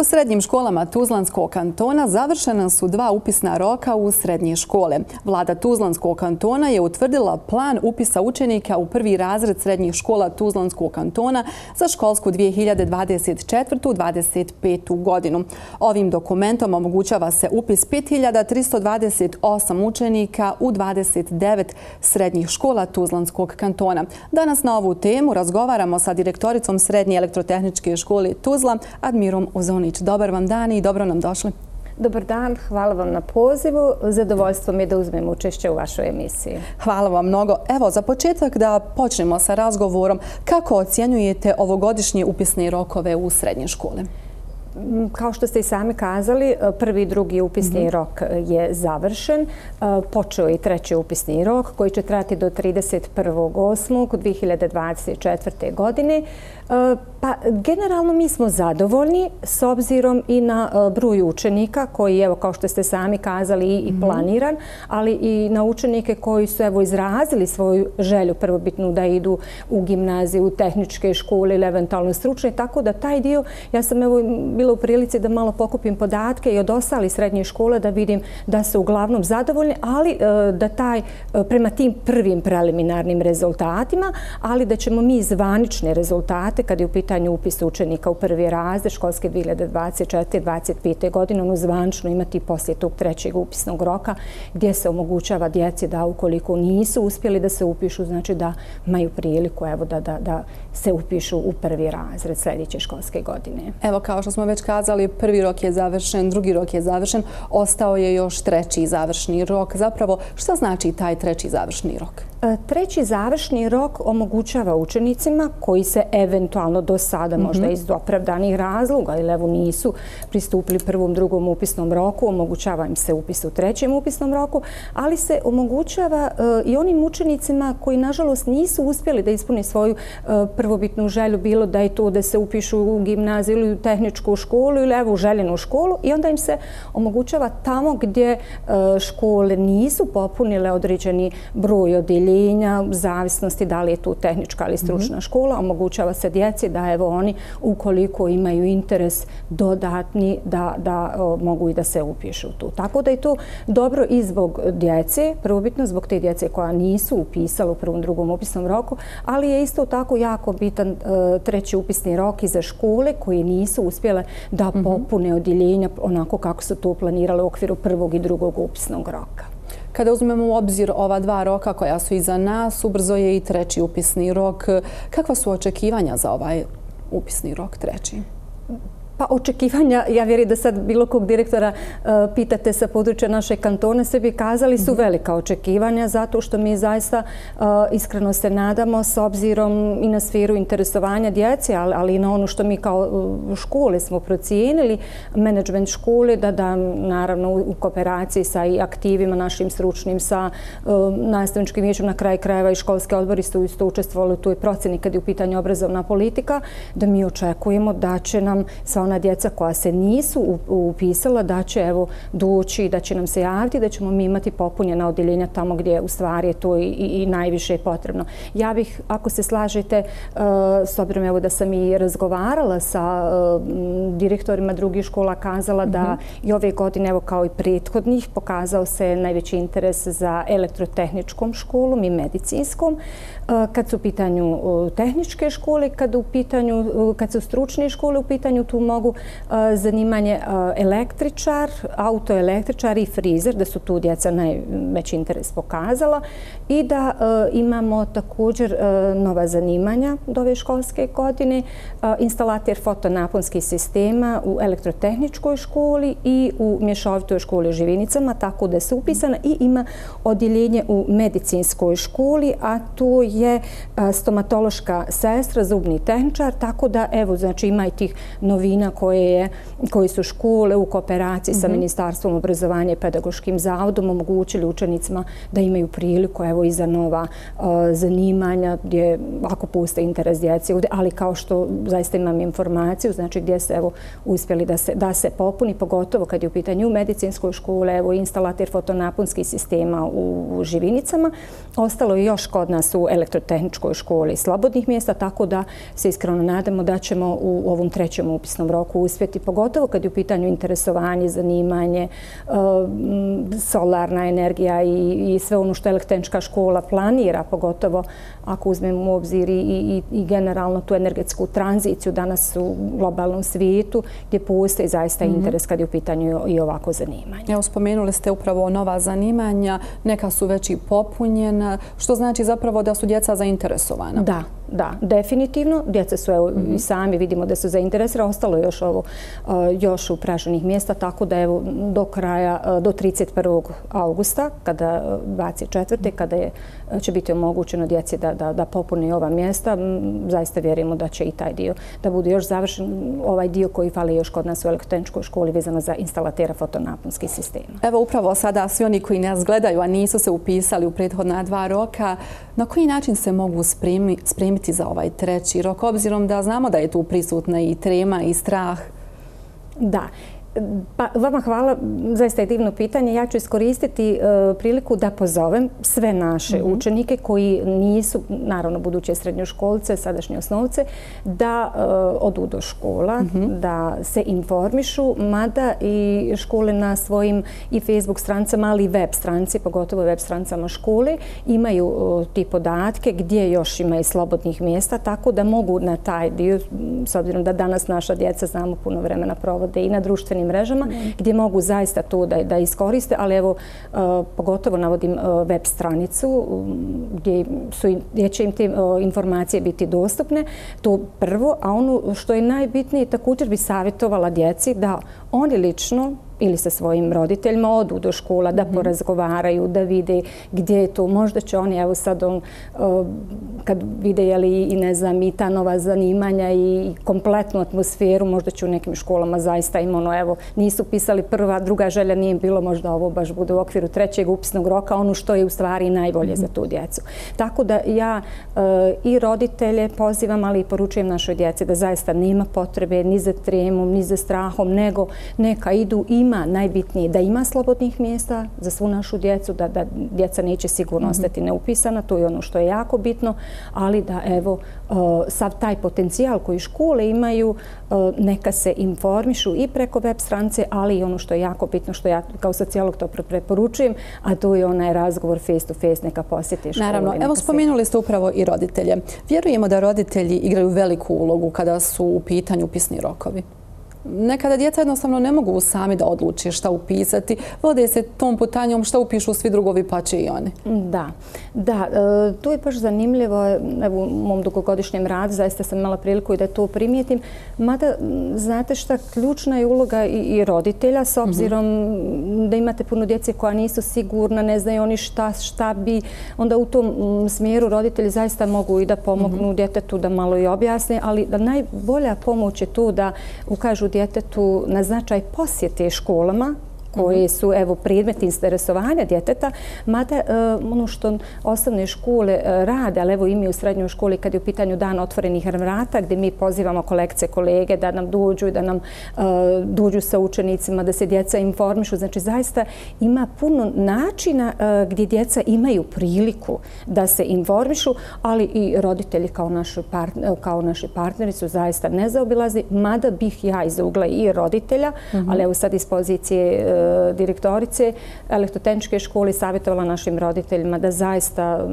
U srednjim školama Tuzlanskog kantona završena su dva upisna roka u srednje škole. Vlada Tuzlanskog kantona je utvrdila plan upisa učenika u prvi razred srednjih škola Tuzlanskog kantona za školsku 2024-2025. godinu. Ovim dokumentom omogućava se upis 5328 učenika u 29 srednjih škola Tuzlanskog kantona. Danas na ovu temu razgovaramo sa direktoricom Srednje elektrotehničke škole Tuzla, Admirom Uzonovićem. Mihajlović. Dobar vam dan i dobro nam došli. Dobar dan, hvala vam na pozivu. Zadovoljstvo mi je da uzmem učešće u vašoj emisiji. Hvala vam mnogo. Evo, za početak da počnemo sa razgovorom. Kako ocjenjujete ovogodišnje upisne rokove u srednje škole? Mm, kao što ste i sami kazali, prvi i drugi upisni mhm. rok je završen. E, počeo je i treći upisni rok koji će trati do 31.8.2024. godine. E, pa, generalno mi smo zadovoljni s obzirom i na e, broj učenika koji je, kao što ste sami kazali, i mhm. planiran, ali i na učenike koji su izrazili svoju želju prvobitnu da idu u gimnaziju, u tehničke škole ili eventualno stručne. Tako da taj dio, ja sam bila u prilici da malo pokupim podatke i od ostali srednje škole da vidim da su uglavnom zadovoljni, ali e, da taj prema tim prvim preliminarnim rezultatima, ali da ćemo mi zvanične rezultate rezultate kada je u pitanju upisa učenika u prvi razde školske 2024-2025. godine, ono zvančno imati poslije tog trećeg upisnog roka gdje se omogućava djeci da ukoliko nisu uspjeli da se upišu, znači da imaju priliku evo, da, da, da se upišu u prvi razred sljedeće školske godine. Evo, kao što smo već kazali, prvi rok je završen, drugi rok je završen, ostao je još treći završni rok. Zapravo, što znači taj treći završni rok? E, treći završni rok omogućava učenicima koji se eventualno do sada, mhm. možda iz opravdanih razloga ili evo nisu pristupili prvom, drugom upisnom roku, omogućava im se upis u trećem upisnom roku, ali se omogućava e, i onim učenicima koji nažalost nisu uspjeli da ispune svoju e, prvobitnu želju, bilo da je to da se upišu u gimnaziju ili u tehničku školu ili evo u željenu školu i onda im se omogućava tamo gdje škole nisu popunile određeni broj odeljenja odeljenja, u zavisnosti da li je tu tehnička ili mhm. stručna škola, omogućava se djeci da evo oni, ukoliko imaju interes dodatni, da mogu i da se upišu tu. Tako da je to dobro i zbog djece, prvobitno zbog te djece koja nisu upisala u prvom drugom upisnom roku, ali je isto tako jako bitan e, treći upisni rok i za škole koje nisu uspjele da mhm. popune odjeljenja onako kako su to planirale u okviru prvog i drugog upisnog roka. Kada uzmemo u obzir ova dva roka koja su iza nas, ubrzo je i treći upisni rok. Kakva su očekivanja za ovaj upisni rok treći? Pa očekivanja, ja vjerujem da sad bilo kog direktora e, pitate sa područja naše kantone, sve bi kazali su mhm. velika očekivanja, zato što mi zaista e, iskreno se nadamo s obzirom i na sferu interesovanja djece, ali i na ono što mi kao škole smo procijenili, management škole, da da naravno u kooperaciji sa aktivima našim sručnim, sa e, nastavničkim vječom na kraj krajeva i školske odbori su isto učestvovali, u toj proceni kad je u pitanju obrazovna politika, da mi očekujemo da će nam sva ona djeca koja se nisu upisala da će evo doći, da će nam se javiti, da ćemo mi imati popunjena odjeljenja tamo gdje u stvari je to i, i, i najviše potrebno. Ja bih, ako se slažete, e, s obzirom evo da sam i razgovarala sa e, direktorima drugih škola, kazala da mm -hmm. i ove godine, evo kao i prethodnih, pokazao se najveći interes za elektrotehničkom školom i medicinskom. E, kad su u pitanju tehničke škole, kad, u pitanju, kad su stručne škole u pitanju, tu mogu e, zanimanje e, električar, autoelektričar i frizer, da su tu djeca najveći interes pokazala i da e, imamo također nova zanimanja do ove školske godine, instalatir fotonaponskih sistema u elektrotehničkoj školi i u mješovitoj školi u Živinicama, tako da se upisana i ima odjeljenje u medicinskoj školi, a to je stomatološka sestra, zubni tehničar, tako da evo, znači ima i tih novina rješenja koje, je, koje su škole u kooperaciji sa mhm. Ministarstvom obrazovanja i pedagoškim zavodom omogućili učenicima da imaju priliku evo i za nova uh, zanimanja gdje ako puste interes djece ovdje, ali kao što zaista imam informaciju, znači gdje se evo uspjeli da se, da se popuni, pogotovo kad je u pitanju u medicinskoj škole, evo instalator fotonaponskih sistema u, živinicama. Ostalo je još kod nas u elektrotehničkoj školi slobodnih mjesta, tako da se iskreno nadamo da ćemo u ovom trećem upisnom roku uspjeti, pogotovo kad je u pitanju interesovanje, zanimanje, e, solarna energija i sve ono što električka škola planira, pogotovo ako uzmem u obzir i generalno tu energetsku tranziciju danas u globalnom svijetu, gdje postoji zaista mhm. interes kad je u pitanju i ovako zanimanje. Evo, spomenuli ste upravo nova zanimanja, neka su već i popunjena. Što znači zapravo da su djeca zainteresovana? da. Da, definitivno. Djece su evo i mhm. sami, vidimo da su zainteresirani. Ostalo je još e, upraženih mjesta, tako da evo do kraja, e, do 31. augusta, kada 24. E, kada će biti omogućeno djeci da popune ova mjesta, zaista vjerimo da će i taj dio da bude još završen, ovaj dio koji fali još kod nas u elektroničkoj školi vezano za instalatera fotonaponskih sistema. Evo upravo sada svi oni koji nas gledaju, a nisu se upisali u prethodna dva roka, na koji način se mogu spremiti biti za ovaj treći rok, obzirom da znamo da je tu prisutna i trema i strah? Da. Pa, vama hvala, za je pitanje. Ja ću iskoristiti e, priliku da pozovem sve naše mhm. učenike koji nisu, naravno, buduće srednjoškolice, sadašnje osnovce, da e, odu do škola, mhm. da se informišu, mada i škole na svojim i Facebook strancama, ali i web stranci, pogotovo web strancama škole, imaju e, ti podatke gdje još ima i slobodnih mjesta, tako da mogu na taj dio, s obzirom da danas naša djeca znamo puno vremena provode i na društvenim društvenim mrežama gdje mogu zaista to da iskoriste, ali evo e, pogotovo navodim e, web stranicu mm, gdje će im te e, informacije biti dostupne. To prvo, a ono što je najbitnije, također bi savjetovala djeci da oni lično ili sa svojim roditeljima odu do škola da mhm. porazgovaraju, da vide gdje je to. Možda će oni, evo sad, kad vide i ne znam, i ta nova zanimanja i kompletnu atmosferu, možda će u nekim školama zaista im ono, evo, nisu pisali prva, druga želja nije bilo, možda ovo baš bude u okviru trećeg upisnog roka, ono što je u stvari najbolje za mhm. tu djecu. Tako da ja e, i roditelje pozivam, ali i poručujem našoj djeci da zaista nema potrebe ni za tremom, ni za strahom, nego neka idu, ima njima najbitnije da ima slobodnih mjesta za svu našu djecu, da djeca neće sigurno mhm. ostati neupisana, to je ono što je jako bitno, ali da evo e, sav taj potencijal koji škole imaju, e, neka se informišu i preko web strance, ali i ono što je jako bitno, što ja kao socijalog to preporučujem, a to je onaj razgovor face to face, neka posjeti školu. Naravno, evo spominuli ste upravo i roditelje. Vjerujemo da roditelji igraju veliku ulogu kada su u pitanju upisni rokovi. Nekada djeca jednostavno ne mogu sami da odluče šta upisati. Vode se tom putanjom šta upišu svi drugovi pa će i oni. Da, da. E, to je paš zanimljivo. Evo, u mom dugogodišnjem radu zaista sam imala priliku i da to primijetim. Mada, znate šta, ključna je uloga i roditelja s mhm. obzirom da imate puno djece koja nisu sigurna, ne znaju oni šta šta bi. Onda u tom smjeru roditelji zaista mogu i da pomognu mhm. djetetu da malo i objasne, ali najbolja pomoć je to da ukažu djecu djetetu na značaj posjete školama koje su predmet interesovanja djeteta, mada e, ono što osnovne škole e, rade, ali evo i mi u srednjoj školi kad je u pitanju dan otvorenih vrata gdje mi pozivamo kolekce, kolege da nam dođu i da nam e, dođu sa učenicima, da se djeca informišu. Znači, zaista ima puno načina gdje djeca imaju priliku da se informišu, ali i roditelji kao naši partneri su zaista nezaobilazni, mada bih ja iz ugla i roditelja, mhm. ali evo sad iz pozicije direktorice elektrotehničke škole savjetovala našim roditeljima da zaista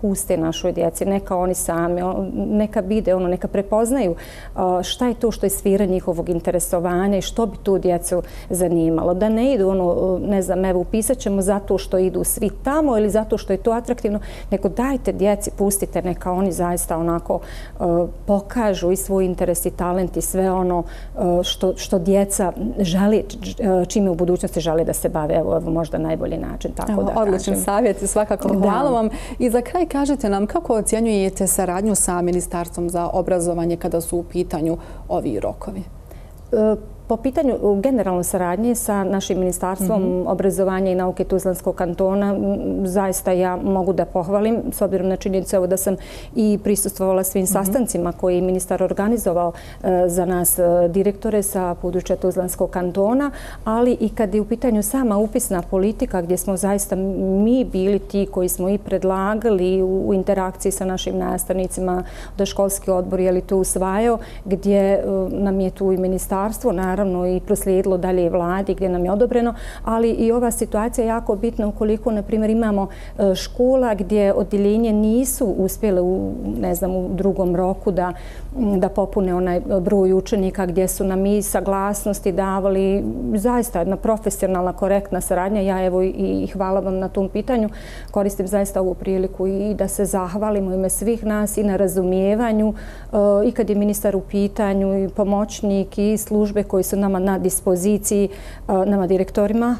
puste našoj djeci, neka oni sami, neka vide, ono, neka prepoznaju šta je to što je sfira njihovog interesovanja i što bi tu djecu zanimalo. Da ne idu, ono, ne znam, evo, upisat ćemo zato što idu svi tamo ili zato što je to atraktivno, nego dajte djeci, pustite, neka oni zaista onako pokažu i svoj interes i talent i sve ono što djeca žele čime u budućnosti budućnosti žele da se bave, evo, evo možda najbolji način. Odličan savjet i svakako hvala vam. I za kraj kažete nam kako ocjenjujete saradnju sa Ministarstvom za obrazovanje kada su u pitanju ovi rokovi? E, Po pitanju generalno saradnje sa našim ministarstvom mhm. obrazovanja i nauke Tuzlanskog kantona, zaista ja mogu da pohvalim, s obzirom na činjenicu da sam i prisustovala svim mhm. sastancima koji je ministar organizovao e, za nas e, direktore sa područja Tuzlanskog kantona, ali i kad je u pitanju sama upisna politika gdje smo zaista mi bili ti koji smo i predlagali u interakciji sa našim nastavnicima da školski odbor je li tu usvajao, gdje e, nam je tu i ministarstvo, naravno, naravno i proslijedilo dalje vladi gdje nam je odobreno, ali i ova situacija je jako bitna ukoliko, na primjer, imamo e, škola gdje odjeljenje nisu uspjele u, ne znam, u drugom roku da, da popune onaj broj učenika gdje su nam i saglasnosti davali zaista jedna profesionalna, korektna saradnja. Ja evo i, hvala vam na tom pitanju. Koristim zaista ovu priliku i da se zahvalimo ime svih nas i na razumijevanju e, i kad je ministar u pitanju i pomoćnik i službe koji su nama na dispoziciji, nama direktorima,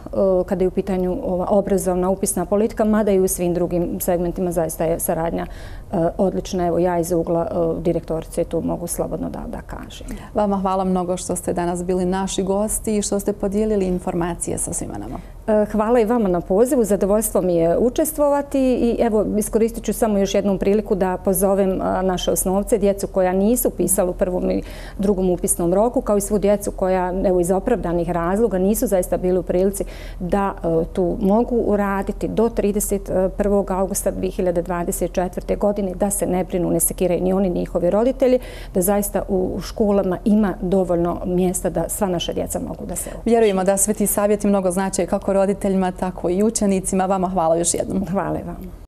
kada je u pitanju obrazovna upisna politika, mada i u svim drugim segmentima zaista je saradnja Eh, odlična. Evo, ja iz ugla eh, direktorice tu mogu slobodno da kažem. Vama hvala mnogo što ste danas bili naši gosti i što ste podijelili informacije sa svima nama. Eh, hvala i vama na pozivu. Zadovoljstvo mi je učestvovati i evo, iskoristit ću samo još jednu priliku da pozovem naše osnovce, djecu koja nisu pisali u prvom i drugom upisnom roku, kao i svu djecu koja iz opravdanih razloga nisu zaista bili u prilici da tu mogu uraditi do 31. augusta 2024. godine godine da se ne brinu, ne sekiraju ni oni, ni njihovi roditelji, da zaista u školama ima dovoljno mjesta da sva naša djeca mogu da se uključi. Vjerujemo da sveti savjeti mnogo značaju kako roditeljima, tako i učenicima. Vama hvala još jednom. Hvala vam.